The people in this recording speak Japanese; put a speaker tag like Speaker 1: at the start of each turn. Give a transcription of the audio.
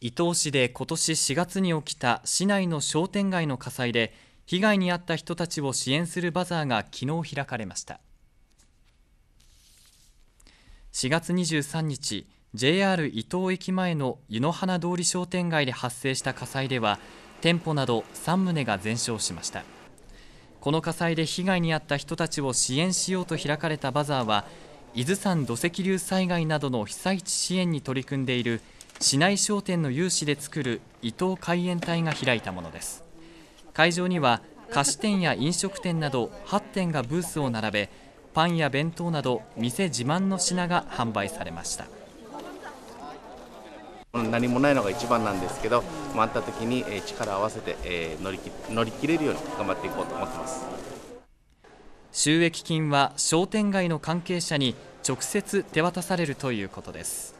Speaker 1: 伊東市で今年4月に起きた市内の商店街の火災で被害に遭った人たちを支援するバザーが昨日開かれました4月23日 JR 伊東駅前の湯の花通り商店街で発生した火災では店舗など3棟が全焼しましたこの火災で被害に遭った人たちを支援しようと開かれたバザーは伊豆山土石流災害などの被災地支援に取り組んでいる市内商店の有志で作る伊藤海援隊が開いたものです会場には菓子店や飲食店など8店がブースを並べパンや弁当など店自慢の品が販売されました
Speaker 2: 何もないのが一番なんですけど回った時に力を合わせて乗り乗り切れるように頑張っていこうと思ってます収益金は
Speaker 1: 商店街の関係者に直接手渡されるということです